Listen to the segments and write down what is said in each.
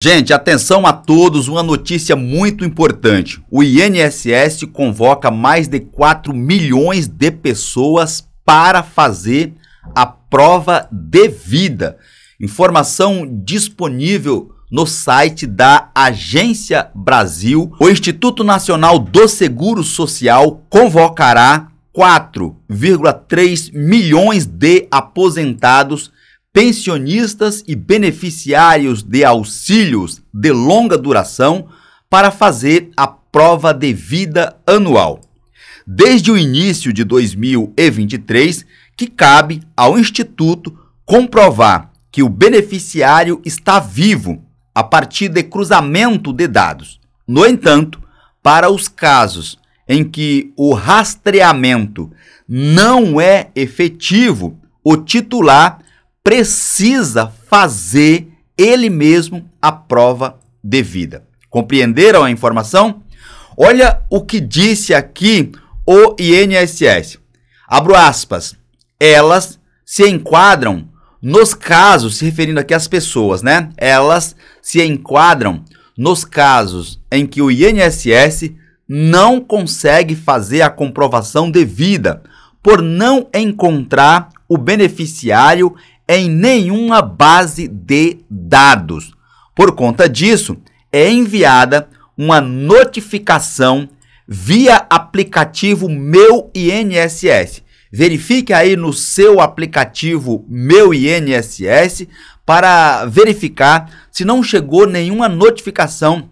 Gente, atenção a todos, uma notícia muito importante. O INSS convoca mais de 4 milhões de pessoas para fazer a prova de vida. Informação disponível no site da Agência Brasil. O Instituto Nacional do Seguro Social convocará 4,3 milhões de aposentados pensionistas e beneficiários de auxílios de longa duração para fazer a prova de vida anual. Desde o início de 2023, que cabe ao instituto comprovar que o beneficiário está vivo a partir de cruzamento de dados. No entanto, para os casos em que o rastreamento não é efetivo, o titular precisa fazer ele mesmo a prova devida. Compreenderam a informação? Olha o que disse aqui o INSS. Abro aspas. Elas se enquadram nos casos, se referindo aqui às pessoas, né? Elas se enquadram nos casos em que o INSS não consegue fazer a comprovação devida por não encontrar o beneficiário em nenhuma base de dados. Por conta disso, é enviada uma notificação via aplicativo Meu INSS. Verifique aí no seu aplicativo Meu INSS para verificar se não chegou nenhuma notificação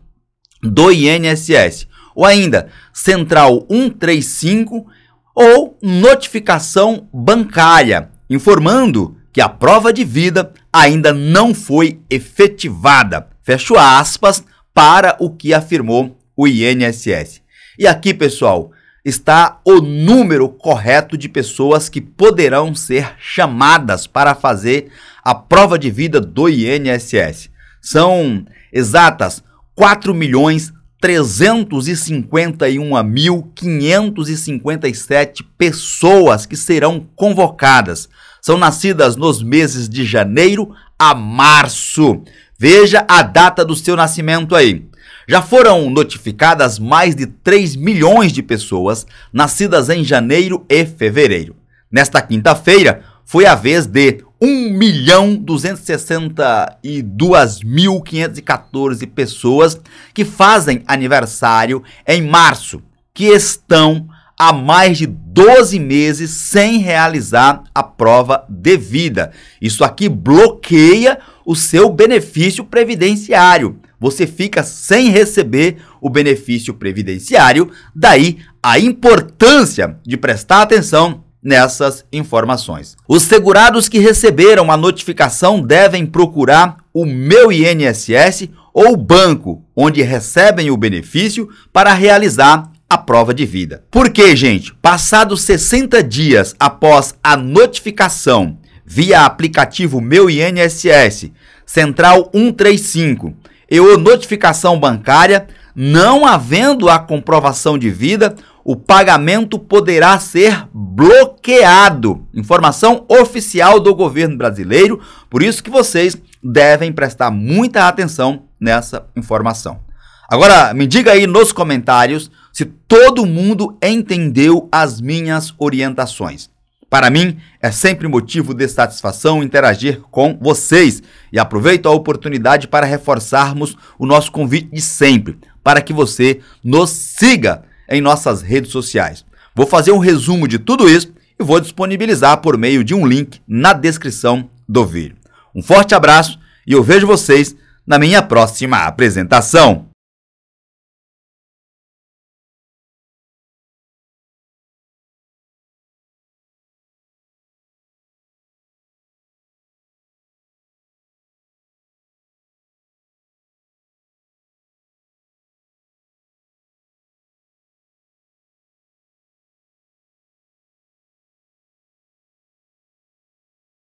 do INSS. Ou ainda, Central 135 ou notificação bancária, informando que a prova de vida ainda não foi efetivada. Fecho aspas para o que afirmou o INSS. E aqui, pessoal, está o número correto de pessoas que poderão ser chamadas para fazer a prova de vida do INSS. São exatas 4 milhões 351.557 pessoas que serão convocadas são nascidas nos meses de janeiro a março. Veja a data do seu nascimento aí. Já foram notificadas mais de 3 milhões de pessoas nascidas em janeiro e fevereiro. Nesta quinta-feira, foi a vez de 1.262.514 pessoas que fazem aniversário em março, que estão há mais de 12 meses sem realizar a prova devida. Isso aqui bloqueia o seu benefício previdenciário. Você fica sem receber o benefício previdenciário, daí a importância de prestar atenção nessas informações. Os segurados que receberam a notificação devem procurar o meu INSS ou o banco onde recebem o benefício para realizar a prova de vida. Porque, gente, passados 60 dias após a notificação via aplicativo Meu INSS, Central 135 e ou notificação bancária, não havendo a comprovação de vida, o pagamento poderá ser bloqueado. Informação oficial do governo brasileiro, por isso que vocês devem prestar muita atenção nessa informação. Agora, me diga aí nos comentários se todo mundo entendeu as minhas orientações. Para mim, é sempre motivo de satisfação interagir com vocês e aproveito a oportunidade para reforçarmos o nosso convite de sempre para que você nos siga em nossas redes sociais. Vou fazer um resumo de tudo isso e vou disponibilizar por meio de um link na descrição do vídeo. Um forte abraço e eu vejo vocês na minha próxima apresentação.